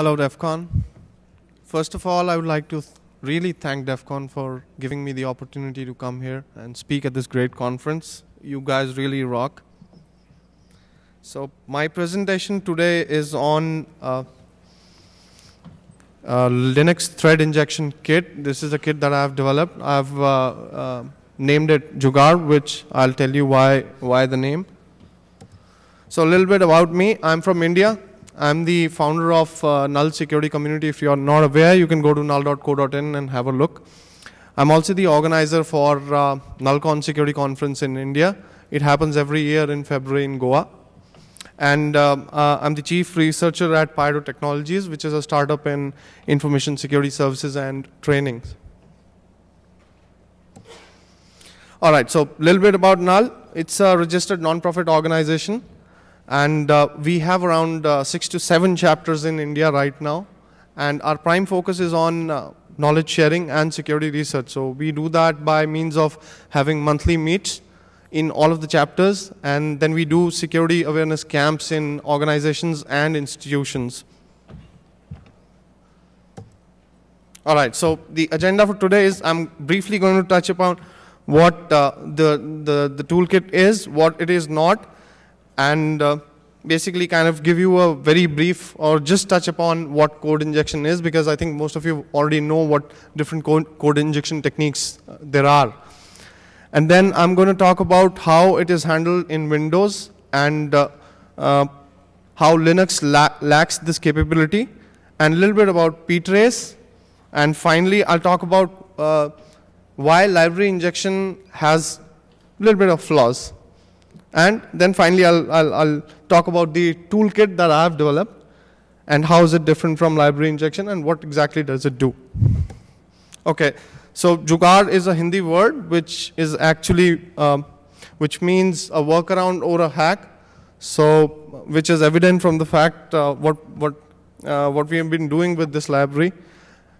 Hello, DEF CON. First of all, I would like to th really thank DEF CON for giving me the opportunity to come here and speak at this great conference. You guys really rock. So my presentation today is on uh, Linux thread injection kit. This is a kit that I've developed. I've uh, uh, named it Jugar, which I'll tell you why, why the name. So a little bit about me. I'm from India. I'm the founder of uh, Null Security Community. If you are not aware, you can go to null.co.in and have a look. I'm also the organizer for uh, NullCon Security Conference in India. It happens every year in February in Goa. And uh, uh, I'm the chief researcher at Pyro Technologies, which is a startup in information security services and trainings. All right, so a little bit about Null. It's a registered nonprofit organization. And uh, we have around uh, six to seven chapters in India right now. And our prime focus is on uh, knowledge sharing and security research. So we do that by means of having monthly meets in all of the chapters. And then we do security awareness camps in organizations and institutions. All right, so the agenda for today is I'm briefly going to touch upon what uh, the, the, the toolkit is, what it is not, and uh, basically kind of give you a very brief or just touch upon what code injection is because I think most of you already know what different code, code injection techniques uh, there are. And then I'm going to talk about how it is handled in Windows and uh, uh, how Linux la lacks this capability and a little bit about ptrace. And finally, I'll talk about uh, why library injection has a little bit of flaws. And then finally, I'll, I'll, I'll talk about the toolkit that I have developed and how is it different from library injection and what exactly does it do. Okay, so jugar is a Hindi word which is actually, um, which means a workaround or a hack. So, which is evident from the fact uh, what, what, uh, what we have been doing with this library.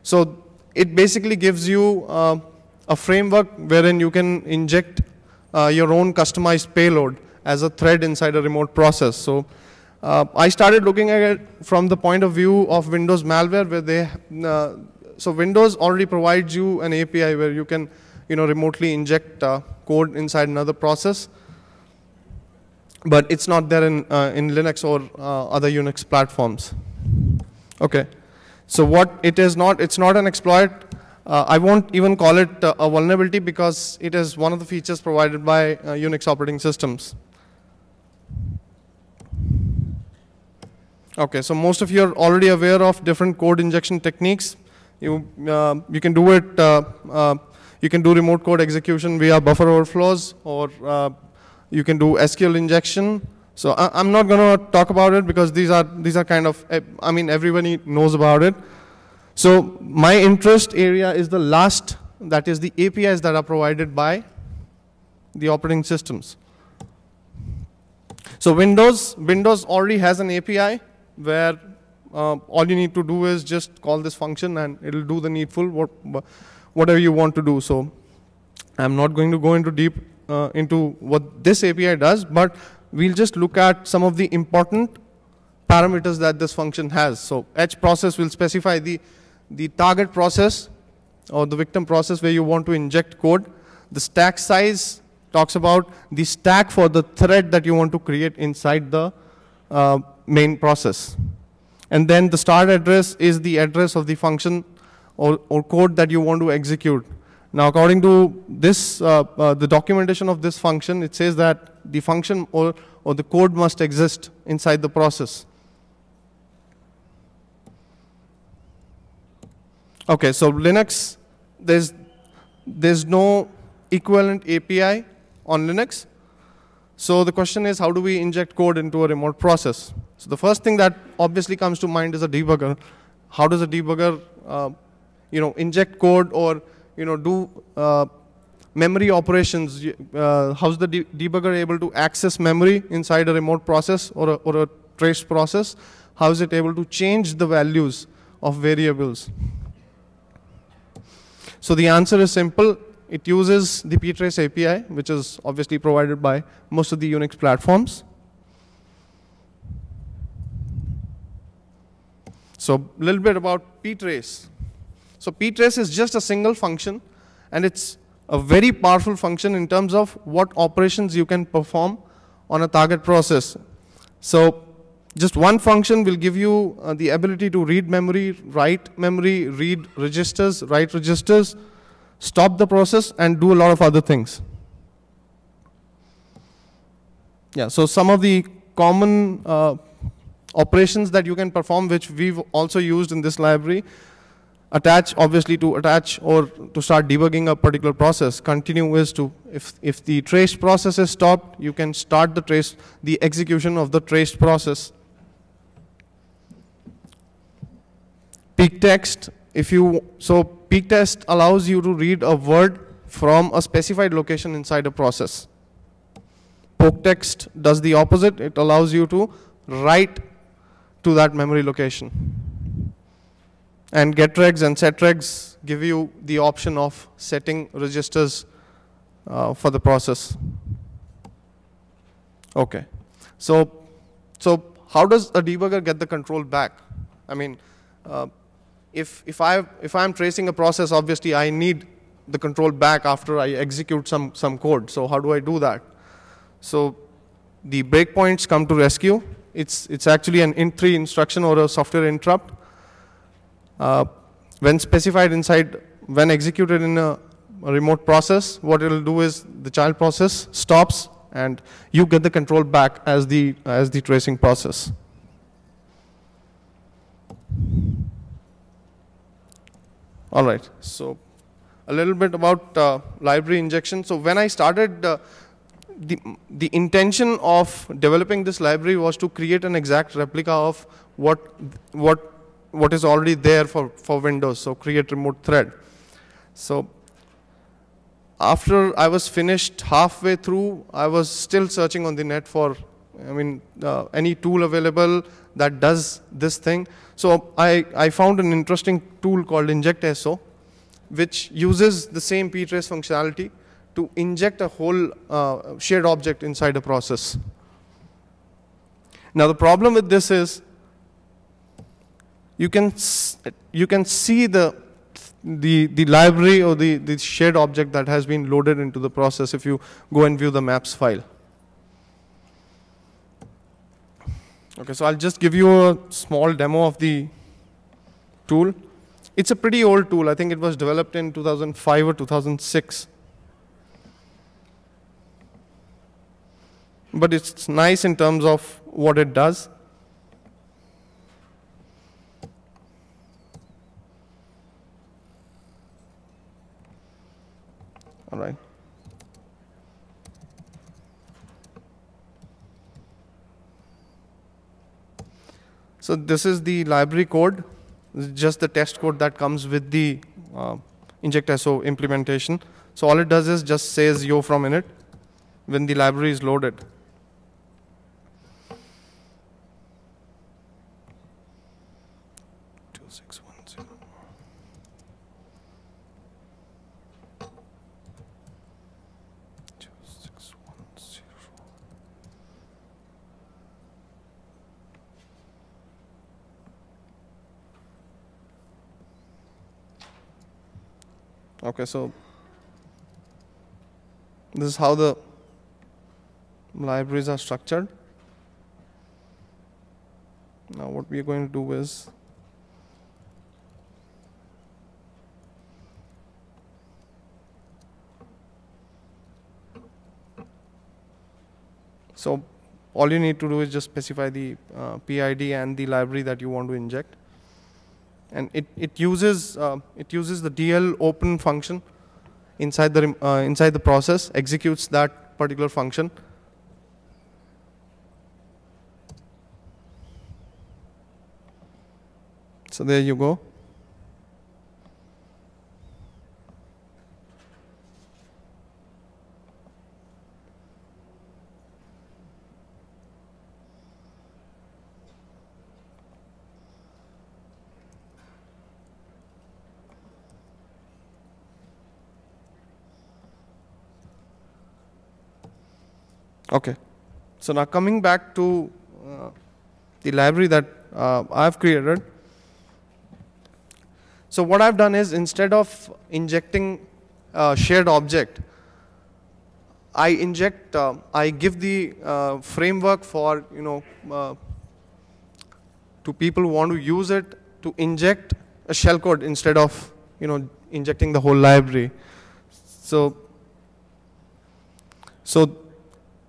So, it basically gives you uh, a framework wherein you can inject uh, your own customized payload as a thread inside a remote process. So uh, I started looking at it from the point of view of Windows malware where they, uh, so Windows already provides you an API where you can, you know, remotely inject uh, code inside another process. But it's not there in, uh, in Linux or uh, other Unix platforms. Okay. So what it is not, it's not an exploit uh, I won't even call it uh, a vulnerability because it is one of the features provided by uh, Unix operating systems. Okay, so most of you are already aware of different code injection techniques. You, uh, you can do it, you can do remote code execution via buffer overflows or you can do SQL injection. So I, am not going to talk about it because these are these are kind of eh, I mean everybody knows about it. So my interest area is the last, that is the APIs that are provided by the operating systems. So Windows, Windows already has an API where uh, all you need to do is just call this function and it'll do the needful, whatever you want to do. So I'm not going to go into deep uh, into what this API does, but we'll just look at some of the important parameters that this function has. So each process will specify the the target process or the victim process where you want to inject code. The stack size talks about the stack for the thread that you want to create inside the uh, main process. And then the start address is the address of the function or, or code that you want to execute. Now, according to this, uh, uh, the documentation of this function, it says that the function or, or the code must exist inside the process. Okay, so Linux, there's, there's no equivalent API on Linux. So the question is, how do we inject code into a remote process? So the first thing that obviously comes to mind is a debugger. How does a debugger, uh, you know, inject code or you know do uh, memory operations? Uh, how's the de debugger able to access memory inside a remote process or a, or a trace process? How is it able to change the values of variables? So the answer is simple. It uses the ptrace API, which is obviously provided by most of the Unix platforms. So a little bit about ptrace. So ptrace is just a single function, and it's a very powerful function in terms of what operations you can perform on a target process. So just one function will give you uh, the ability to read memory, write memory, read registers, write registers, stop the process, and do a lot of other things. Yeah, so some of the common uh, operations that you can perform, which we've also used in this library, attach obviously to attach or to start debugging a particular process continue is to if if the traced process is stopped you can start the trace the execution of the traced process peak text if you so peak test allows you to read a word from a specified location inside a process poke text does the opposite it allows you to write to that memory location and getregs and setregs give you the option of setting registers uh, for the process okay so so how does a debugger get the control back i mean uh, if, if, I, if I'm tracing a process, obviously I need the control back after I execute some, some code. So how do I do that? So the breakpoints come to rescue. It's, it's actually an int3 instruction or a software interrupt. Uh, when specified inside, when executed in a, a remote process, what it'll do is the child process stops and you get the control back as the, as the tracing process. All right, so a little bit about uh, library injection. So when I started, uh, the, the intention of developing this library was to create an exact replica of what, what, what is already there for, for Windows, so create remote thread. So after I was finished halfway through, I was still searching on the net for I mean, uh, any tool available that does this thing. So I, I found an interesting tool called InjectSO, which uses the same ptrace functionality to inject a whole uh, shared object inside a process. Now the problem with this is you can, you can see the, the, the library or the, the shared object that has been loaded into the process if you go and view the maps file. Okay, so I'll just give you a small demo of the tool. It's a pretty old tool. I think it was developed in 2005 or 2006. But it's nice in terms of what it does. All right. So this is the library code, just the test code that comes with the uh, inject.so implementation. So all it does is just says yo from init when the library is loaded. Okay, so this is how the libraries are structured. Now what we are going to do is So all you need to do is just specify the uh, PID and the library that you want to inject and it, it uses uh, it uses the DL open function inside the uh, inside the process, executes that particular function. So there you go. Okay. So now coming back to uh, the library that uh, I've created. So what I've done is instead of injecting a uh, shared object, I inject, uh, I give the uh, framework for, you know, uh, to people who want to use it to inject a shellcode instead of, you know, injecting the whole library. So, so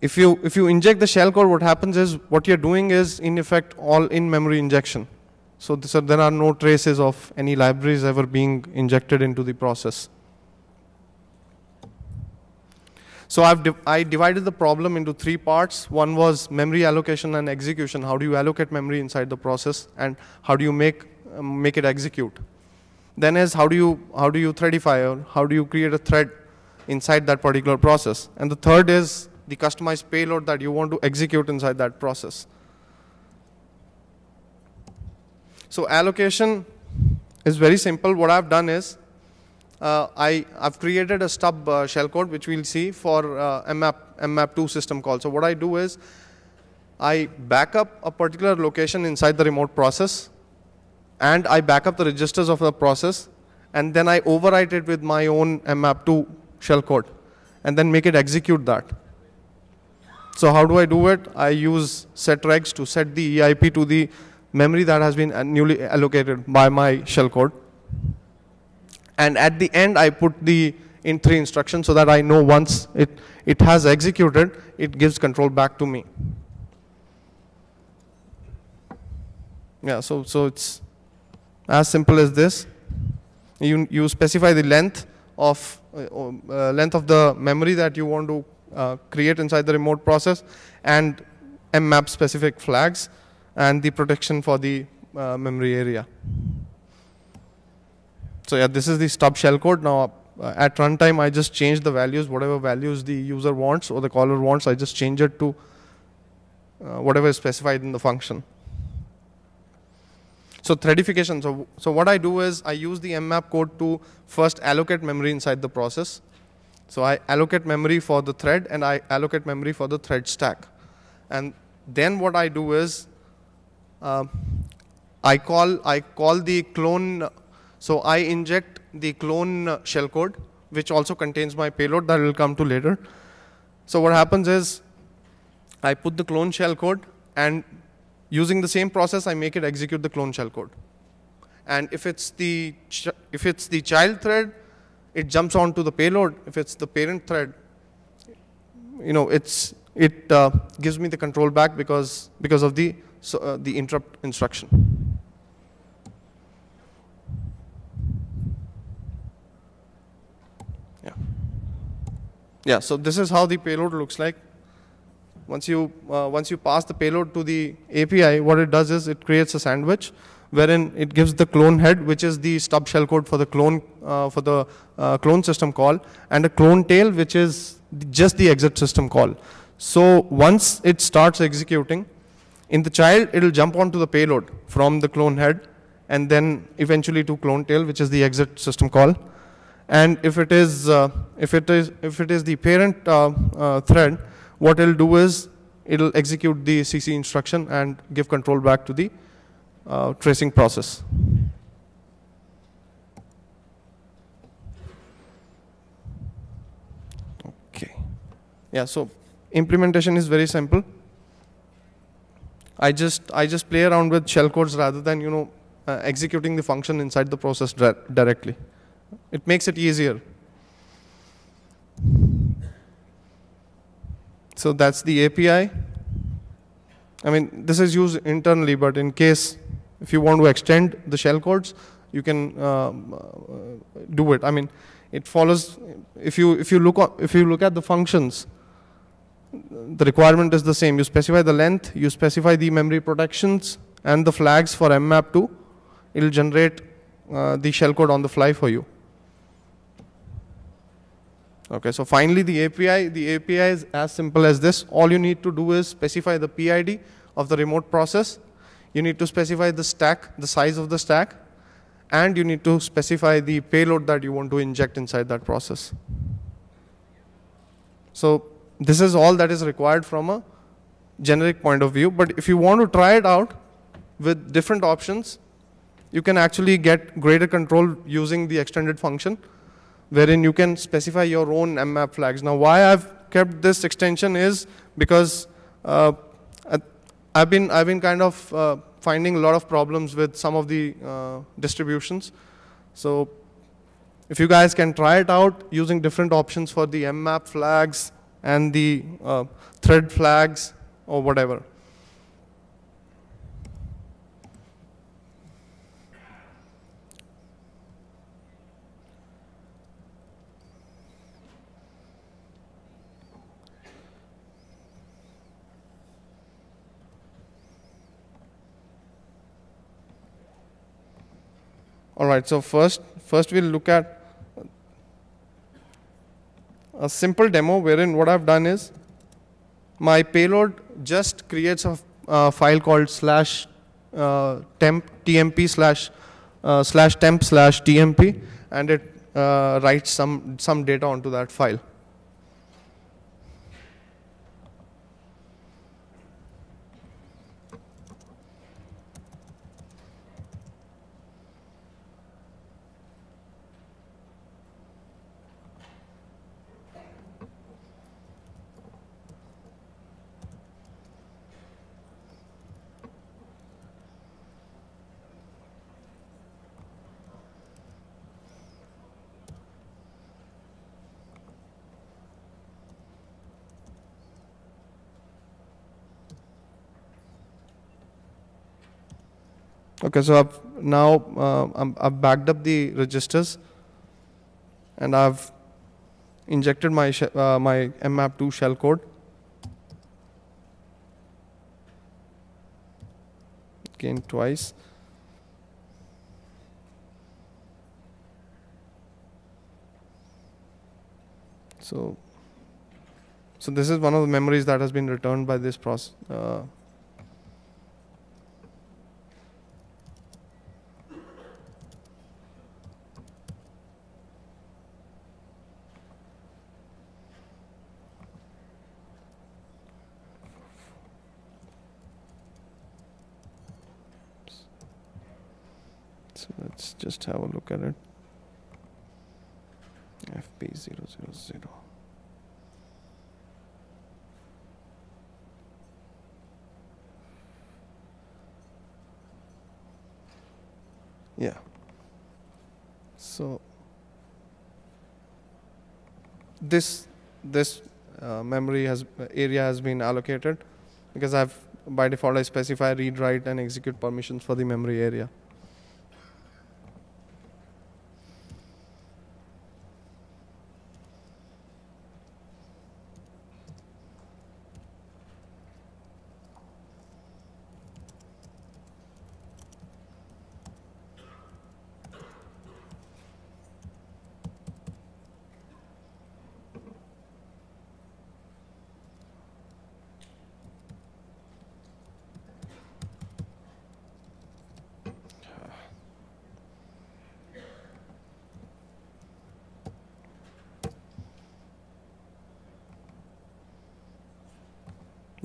if you if you inject the shellcode, what happens is what you're doing is in effect all in-memory injection. So, so there are no traces of any libraries ever being injected into the process. So I've di I divided the problem into three parts. One was memory allocation and execution. How do you allocate memory inside the process, and how do you make um, make it execute? Then is how do you how do you threadify or how do you create a thread inside that particular process? And the third is the customized payload that you want to execute inside that process. So allocation is very simple. What I've done is uh, I, have created a stub uh, shellcode which we'll see for uh, mmap, mmap2 system call. So what I do is I back up a particular location inside the remote process and I back up the registers of the process and then I overwrite it with my own mmap2 shellcode and then make it execute that. So how do I do it? I use setregs to set the EIP to the memory that has been uh, newly allocated by my shellcode. And at the end, I put the in3 instruction so that I know once it, it has executed, it gives control back to me. Yeah, so, so it's as simple as this. You, you specify the length of, uh, uh, length of the memory that you want to uh, create inside the remote process and mmap specific flags and the protection for the uh, memory area. So yeah, this is the stub shell code. Now uh, at runtime, I just change the values, whatever values the user wants or the caller wants, I just change it to uh, whatever is specified in the function. So threadification, so, so what I do is I use the mmap code to first allocate memory inside the process so I allocate memory for the thread and I allocate memory for the thread stack. And then what I do is uh, I call I call the clone. So I inject the clone shellcode, which also contains my payload that will come to later. So what happens is I put the clone shellcode and using the same process, I make it execute the clone shellcode. And if it's the if it's the child thread, it jumps onto the payload. If it's the parent thread, you know, it's, it uh, gives me the control back because, because of the, so, uh, the interrupt instruction. Yeah. Yeah, so this is how the payload looks like. Once you, uh, once you pass the payload to the API, what it does is it creates a sandwich wherein it gives the clone head, which is the stub code for the clone uh, for the uh, clone system call, and a clone tail, which is just the exit system call. So once it starts executing, in the child, it'll jump onto the payload from the clone head, and then eventually to clone tail, which is the exit system call. And if it is uh, if it is if it is the parent uh, uh, thread, what it'll do is it'll execute the CC instruction and give control back to the uh, tracing process. Okay. Yeah, so implementation is very simple. I just, I just play around with shell codes rather than, you know, uh, executing the function inside the process directly. It makes it easier. So that's the API. I mean, this is used internally, but in case if you want to extend the shell codes, you can uh, uh, do it. I mean, it follows if you if you look if you look at the functions, the requirement is the same. You specify the length, you specify the memory protections, and the flags for mmap2. It'll generate uh, the shellcode on the fly for you. Okay, so finally the API, the API is as simple as this. All you need to do is specify the PID of the remote process you need to specify the stack, the size of the stack, and you need to specify the payload that you want to inject inside that process. So this is all that is required from a generic point of view. But if you want to try it out with different options, you can actually get greater control using the extended function, wherein you can specify your own mmap flags. Now, why I've kept this extension is because uh, I've been I've been kind of uh, finding a lot of problems with some of the uh, distributions. So if you guys can try it out using different options for the mmap flags and the uh, thread flags or whatever. All right, so first, first we'll look at a simple demo wherein what I've done is my payload just creates a uh, file called slash uh, temp tmp slash uh, slash temp slash tmp and it uh, writes some some data onto that file. Okay, so I've now uh, i have backed up the registers and I've injected my, uh, my mmap2 shellcode. Again, twice. So, so this is one of the memories that has been returned by this process. Uh, कर fp000 yeah so this this uh, memory has area has been allocated because I've by default I specify read write and execute permissions for the memory area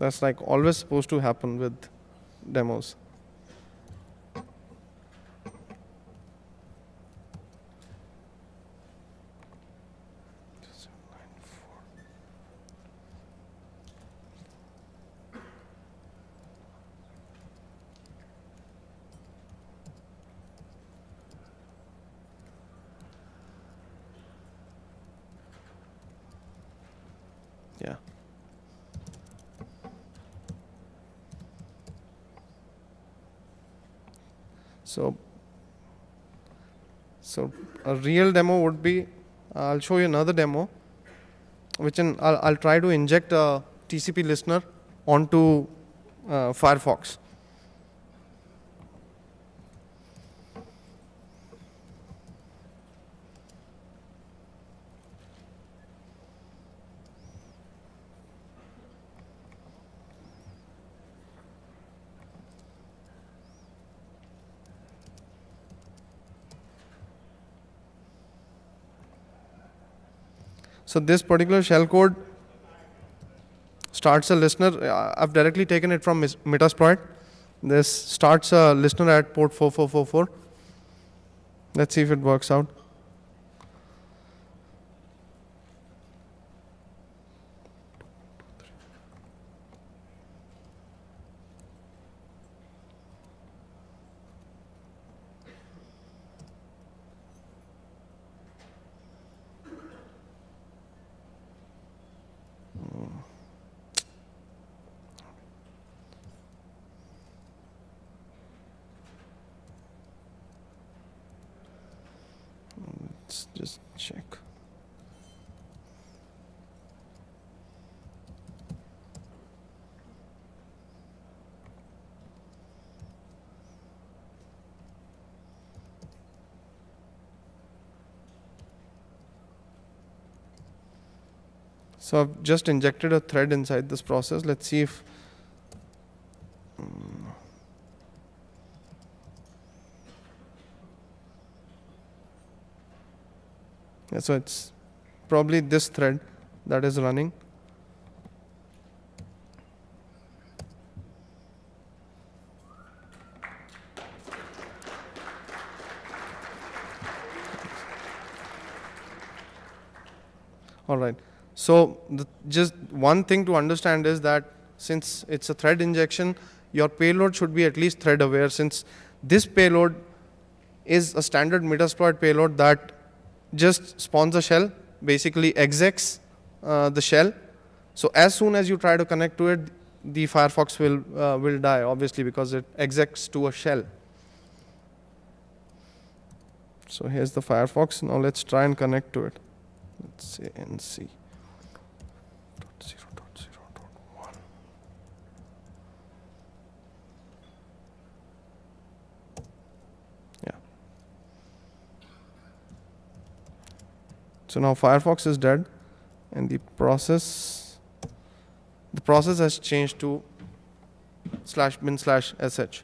That's like always supposed to happen with demos. So, so a real demo would be, I'll show you another demo, which in, I'll, I'll try to inject a TCP listener onto uh, Firefox. So this particular shellcode starts a listener. Uh, I've directly taken it from Metasploit. This starts a listener at port 4444. Let's see if it works out. let's just check. So I've just injected a thread inside this process. Let's see if so it's probably this thread that is running all right so the, just one thing to understand is that since it's a thread injection your payload should be at least thread aware since this payload is a standard metasploit payload that just spawns a shell, basically execs uh, the shell. So as soon as you try to connect to it, the Firefox will, uh, will die, obviously, because it execs to a shell. So here's the Firefox. Now let's try and connect to it. Let's see and see. So now Firefox is dead and the process the process has changed to slash bin slash sh.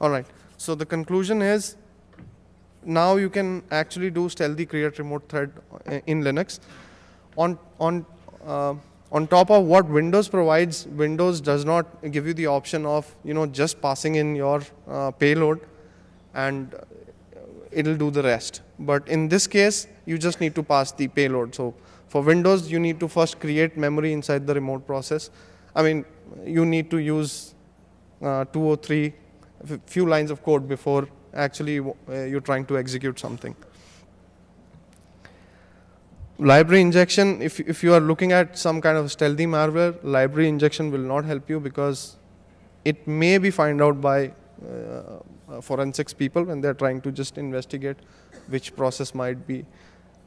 All right. So the conclusion is now you can actually do stealthy create remote thread uh, in Linux. On on uh, on top of what Windows provides, Windows does not give you the option of you know just passing in your uh, payload, and uh, it'll do the rest. But in this case, you just need to pass the payload. So for Windows, you need to first create memory inside the remote process. I mean, you need to use uh, few lines of code before actually uh, you're trying to execute something. Library injection, if, if you are looking at some kind of stealthy malware, library injection will not help you because it may be found out by uh, uh, forensics people when they're trying to just investigate which process might be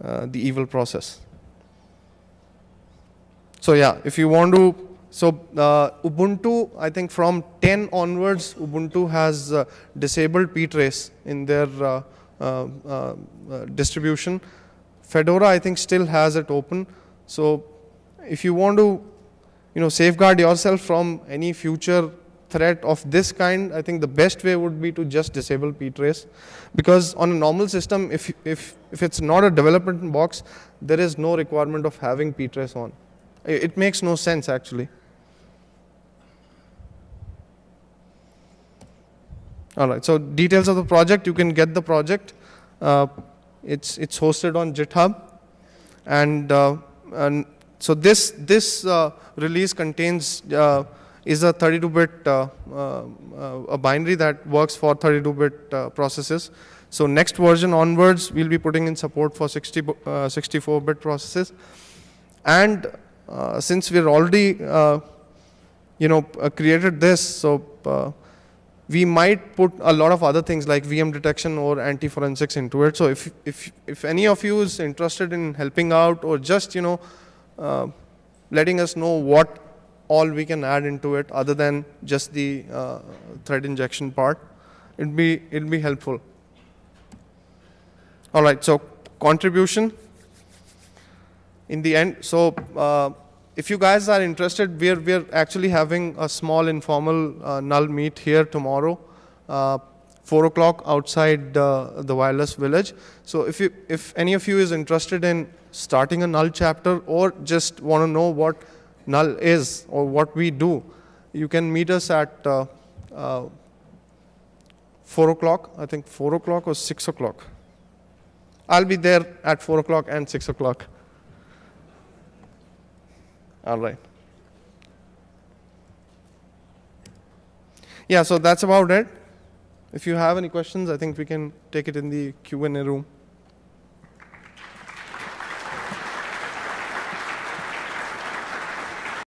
uh, the evil process. So yeah, if you want to so uh, Ubuntu, I think from 10 onwards, Ubuntu has uh, disabled ptrace in their uh, uh, uh, distribution. Fedora, I think, still has it open. So if you want to, you know, safeguard yourself from any future threat of this kind, I think the best way would be to just disable ptrace, because on a normal system, if if if it's not a development box, there is no requirement of having ptrace on. It makes no sense actually. All right, so details of the project, you can get the project. Uh, it's, it's hosted on GitHub. And, uh, and so this, this uh, release contains, uh, is a 32-bit, uh, uh, a binary that works for 32-bit processes. So next version onwards, we'll be putting in support for 64-bit processes. And since we're already, you know, created this, so we might put a lot of other things like VM detection or anti-forensics into it. So if, if, if any of you is interested in helping out or just, you know, uh, letting us know what all we can add into it other than just the uh, thread injection part, it'd be, it'd be helpful. All right, so contribution in the end. So uh, if you guys are interested, we're, we're actually having a small informal uh, null meet here tomorrow, uh, 4 o'clock outside uh, the wireless village. So if, you, if any of you is interested in starting a null chapter or just want to know what null is or what we do, you can meet us at uh, uh, 4 o'clock, I think 4 o'clock or 6 o'clock. I'll be there at 4 o'clock and 6 o'clock. All right. Yeah, so that's about it. If you have any questions, I think we can take it in the Q&A room.